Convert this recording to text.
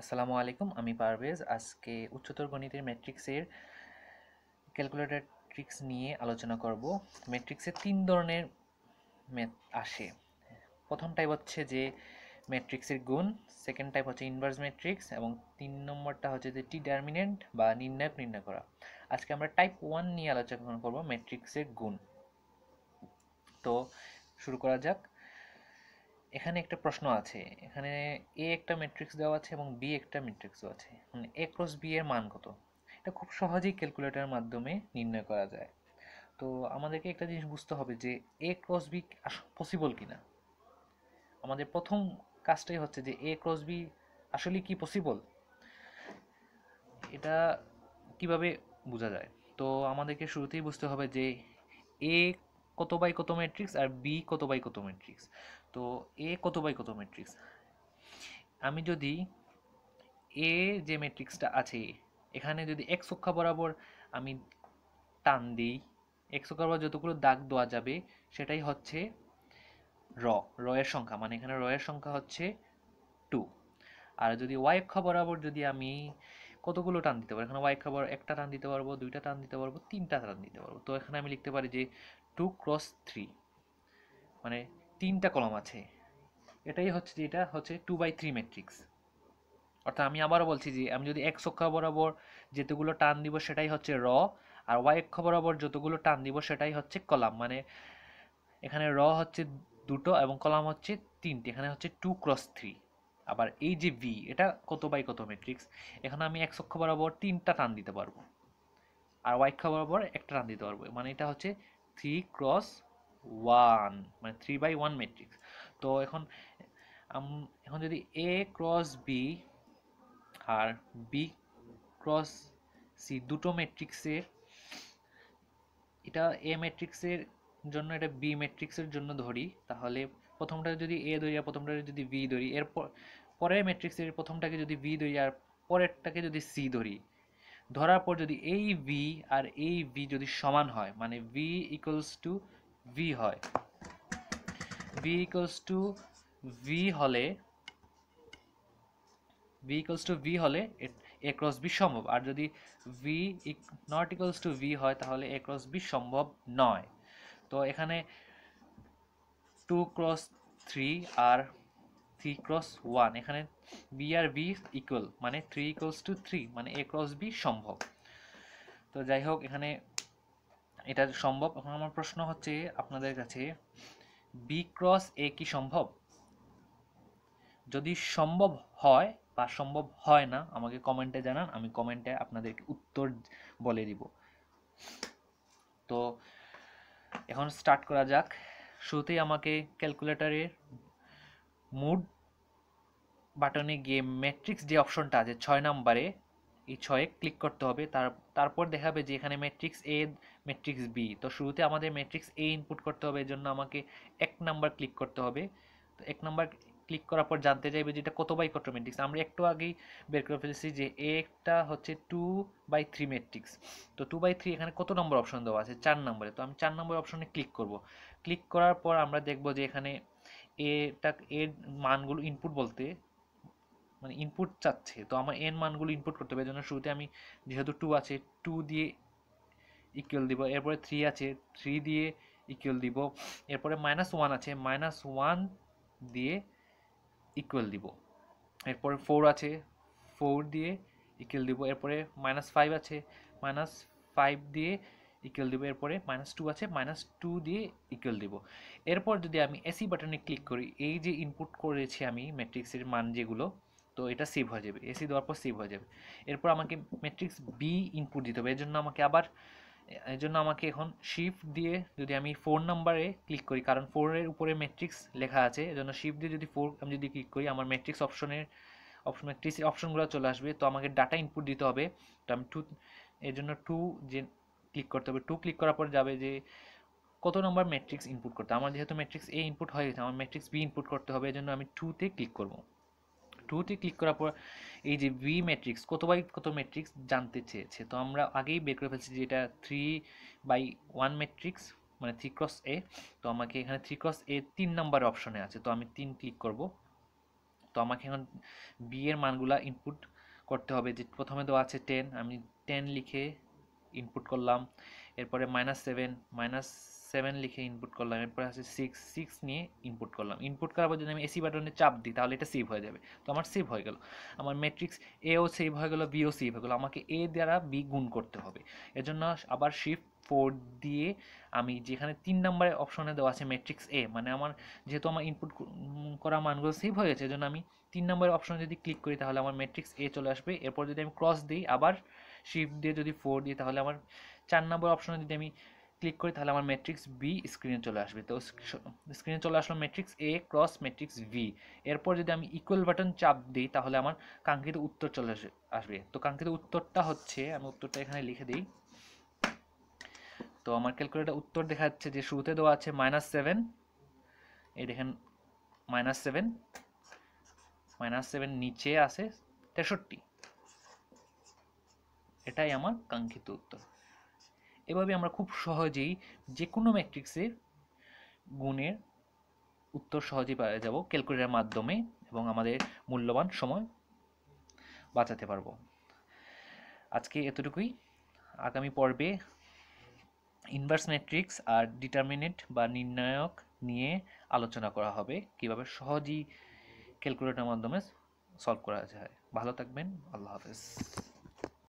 আসসালামু আলাইকুম আমি পারভেজ আজকে উচ্চতর গণিতের ম্যাট্রিক্সের ক্যালকুলেটর ট্রিক্স নিয়ে আলোচনা করব ম্যাট্রিক্সে তিন ধরনের আসে প্রথম টাইপ হচ্ছে যে ম্যাট্রিক্সের গুণ সেকেন্ড টাইপ হচ্ছে ইনভার্স ম্যাট্রিক্স এবং তিন নম্বরটা হচ্ছে যে টি ডারমিনেন্ট বা নির্ণায়ক নির্ণয় করা আজকে আমরা টাইপ ওয়ান নিয়ে আলোচনা করব ম্যাট্রিক্সের গুণ তো শুরু করা যাক এখানে একটা প্রশ্ন আছে এখানে এ একটা ম্যাট্রিক্স দেওয়া আছে এবং বি একটা ম্যাট্রিক্স দেওয়া আছে মানে এ ক্রস বি এর মান কত এটা খুব সহজেই ক্যালকুলেটরের মাধ্যমে নির্ণয় করা যায় তো আমাদেরকে একটা জিনিস বুঝতে হবে যে এ ক্রস বি পসিবল কি না আমাদের প্রথম কাজটাই হচ্ছে যে এ ক্রস বি আসলে কি পসিবল এটা কিভাবে বোঝা যায় তো আমাদেরকে শুরুতেই বুঝতে হবে যে এ কত বাই কত ম্যাট্রিক্স আর বি কত বাই কত ম্যাট্রিক্স তো এ কত বাই কত ম্যাট্রিক্স আমি যদি এ যে ম্যাট্রিক্সটা আছে এখানে যদি এক সক্ষা বরাবর আমি টান দিই এক সক্ষা বরাবর যতগুলো দাগ দেওয়া যাবে সেটাই হচ্ছে র রয়ের সংখ্যা মানে এখানে রয়ের সংখ্যা হচ্ছে টু আর যদি ওয়াই অক্ষ বরাবর যদি আমি কতগুলো টান দিতে পারবো এখানে ওয়াই খাবার একটা টান দিতে পারবো দুইটা টান দিতে পারবো তিনটা টান দিতে পারবো তো এখানে আমি লিখতে পারি যে টু ক্রস থ্রি মানে তিনটা কলম আছে এটাই হচ্ছে যে এটা হচ্ছে টু বাই থ্রি ম্যাট্রিক্স অর্থাৎ আমি আবারও বলছি যে আমি যদি এক অক্ষ বরাবর যেতগুলো টান দিব সেটাই হচ্ছে র আর ওয়াই অক্ষ বরাবর যতগুলো টান দিব সেটাই হচ্ছে কলাম মানে এখানে র হচ্ছে দুটো এবং কলাম হচ্ছে তিনটি এখানে হচ্ছে টু ক্রস থ্রি আবার এই যে ভি এটা কত বাই কত ম্যাট্রিক্স এখানে আমি এক অক্ষ বরাবর তিনটা টান দিতে পারবো আর ওয়াইক্ষ বরাবর একটা টান দিতে পারবো মানে এটা হচ্ছে থ্রি ক্রস ওয়ান মানে থ্রি বাই ওয়ান ম্যাট্রিক্স তো এখন এখন যদি এ ক্রস বি আর বি ক্রস সি দুটো ম্যাট্রিক্সের এটা এ ম্যাট্রিক্সের জন্য এটা বি ম্যাট্রিক্সের জন্য ধরি তাহলে প্রথমটা যদি এ ধরি আর প্রথমটা যদি বি ধরি এরপর পরের ম্যাট্রিক্সের প্রথমটাকে যদি ভি ধরি আর পরেরটাকে যদি সি ধরি ধরার পর যদি এই ভি আর এই ভি যদি সমান হয় মানে ভি ইকুয়ালস টু ভি হয় ভি ইকুয়ালস টু ভি হলে ভি ইকুয়ালস টু ভি হলে এ ক্রস বি সম্ভব আর যদি V not equals to V হয় তাহলে এ ক্রস বি সম্ভব নয় তো এখানে টু ক্রস থ্রি আর থ্রি ক্রস ওয়ান এখানে বি আর বি ইকুয়াল মানে থ্রি ইকুয়ালস টু থ্রি মানে এ ক্রস বি সম্ভব তো যাই হোক এখানে এটা সম্ভব এখন আমার প্রশ্ন হচ্ছে আপনাদের কাছে বি ক্রস এ কি সম্ভব যদি সম্ভব হয় বা সম্ভব হয় না আমাকে কমেন্টে জানান আমি কমেন্টে আপনাদেরকে উত্তর বলে দিব তো এখন স্টার্ট করা যাক শুরুতেই আমাকে ক্যালকুলেটারের মুড বাটনে গিয়ে ম্যাট্রিক্স যে অপশনটা আছে ছয় নাম্বারে এই ছয়ে ক্লিক করতে হবে তার তারপর দেখাবে যে এখানে ম্যাট্রিক্স এ ম্যাট্রিক্স বি তো শুরুতে আমাদের ম্যাট্রিক্স এ ইনপুট করতে হবে এর জন্য আমাকে এক নাম্বার ক্লিক করতে হবে তো এক নাম্বার ক্লিক করার পর জানতে চাইবে যে এটা কত বাই কত ম্যাট্রিক্স আমরা একটু আগেই বের করে ফেলেছি যে একটা হচ্ছে টু বাই থ্রি ম্যাট্রিক্স তো টু বাই থ্রি এখানে কত নম্বর অপশন দেওয়া আছে চার নম্বরে তো আমি চার নম্বর অপশনে ক্লিক করব ক্লিক করার পর আমরা দেখব যে এখানে এটা এর মানগুলো ইনপুট বলতে মানে ইনপুট চাচ্ছে তো আমার এন মানগুলো ইনপুট করতে হবে জন্য শুরুতে আমি যেহেতু টু আছে টু দিয়ে ইকুয়াল দিব এরপরে থ্রি আছে থ্রি দিয়ে ইকুয়াল দিব এরপরে মাইনাস ওয়ান আছে মাইনাস ওয়ান দিয়ে ইকুয়াল দিব এরপরে ফোর আছে ফোর দিয়ে ইকুয়াল দিব এরপরে মাইনাস ফাইভ আছে মাইনাস ফাইভ দিয়ে ইকুয়াল দেবো এরপরে মাইনাস টু আছে মাইনাস টু দিয়ে ইকুয়াল দেবো এরপর যদি আমি এসি বাটনে ক্লিক করি এই যে ইনপুট করেছি আমি ম্যাট্রিক্সের মান যেগুলো তো এটা সেভ হয়ে যাবে এসি দেওয়ার পর সেভ হয়ে যাবে এরপর আমাকে ম্যাট্রিক্স বি ইনপুট দিতে হবে এর জন্য আমাকে আবার এর জন্য আমাকে এখন শিফট দিয়ে যদি আমি ফোর নাম্বারে ক্লিক করি কারণ ফোরের উপরে ম্যাট্রিক্স লেখা আছে এজন্য শিফট দিয়ে যদি ফোর আমি যদি ক্লিক করি আমার ম্যাট্রিক্স অপশনের অপশন ম্যাট্রিক্সের অপশনগুলো চলে আসবে তো আমাকে ডাটা ইনপুট দিতে হবে তো আমি টু এর জন্য টু যে ক্লিক করতে হবে টু ক্লিক করার পর যাবে যে কত নম্বর ম্যাট্রিক্স ইনপুট করতে আমার যেহেতু ম্যাট্রিক্স এ ইনপুট হয়ে গেছে আমার ম্যাট্রিক্স বি ইনপুট করতে হবে এজন্য আমি টুতে ক্লিক করব টুতে ক্লিক করার পর এই যে বি ম্যাট্রিক্স কত বাই কত ম্যাট্রিক্স জানতে চেয়েছে তো আমরা আগেই বের করে ফেলছি যে এটা থ্রি বাই ওয়ান ম্যাট্রিক্স মানে থ্রি ক্রস এ তো আমাকে এখানে থ্রি ক্রস এ তিন নাম্বার অপশনে আছে তো আমি তিন ক্লিক করব তো আমাকে এখন বি এর মানগুলা ইনপুট করতে হবে যে প্রথমে দেওয়া আছে টেন আমি টেন লিখে ইনপুট করলাম এরপরে মাইনাস সেভেন মাইনাস সেভেন লিখে ইনপুট করলাম এরপরে আছে সিক্স সিক্স নিয়ে ইনপুট করলাম ইনপুট করার পর যদি আমি এসি বাটনে চাপ দিই তাহলে এটা সেভ হয়ে যাবে তো আমার সেভ হয়ে গেল আমার ম্যাট্রিক্স এও সেভ হয়ে গেল বিও সেভ হয়ে গেলো আমাকে এ দ্বারা বি গুণ করতে হবে এজন্য আবার শিফট ফোর দিয়ে আমি যেখানে তিন নম্বরে অপশনে দেওয়া আছে ম্যাট্রিক্স এ মানে আমার যেহেতু আমার ইনপুট করা মানগুলো সেভ হয়ে গেছে এজন্য আমি তিন নম্বর অপশনে যদি ক্লিক করি তাহলে আমার ম্যাট্রিক্স এ চলে আসবে এরপর যদি আমি ক্রস দিই আবার শিফট দিয়ে যদি ফোর দিই তাহলে আমার চার নম্বর অপশনে যদি আমি ক্লিক করি তাহলে আমার ম্যাট্রিক্স বি স্ক্রিনে চলে আসবে তো স্ক্রিনে চলে আসলো matrix A cross matrix V এরপর যদি আমি ইকুয়াল বাটন চাপ দিই তাহলে আমার কাঙ্ক্ষিত উত্তর চলে আসবে তো কাঙ্ক্ষিত উত্তরটা হচ্ছে আমি উত্তরটা এখানে লিখে দিই তো আমার ক্যালকুলেটার উত্তর দেখা যাচ্ছে যে শুরুতে দেওয়া আছে মাইনাস সেভেন এই দেখেন মাইনাস সেভেন মাইনাস সেভেন নিচে আসে তেষট্টি এটাই আমার কাঙ্ক্ষিত উত্তর এভাবে আমরা খুব সহজেই যে কোনো ম্যাট্রিক্সের গুণের উত্তর সহজেই পাওয়া যাব ক্যালকুলেটারের মাধ্যমে এবং আমাদের মূল্যবান সময় বাঁচাতে পারবো আজকে এতটুকুই আগামী পর্বে ইনভার্স ম্যাট্রিক্স আর ডিটারমিনেট বা নির্ণায়ক নিয়ে আলোচনা করা হবে কীভাবে সহজেই ক্যালকুলেটার মাধ্যমে সলভ করা যায় ভালো থাকবেন আল্লাহ হাফেজ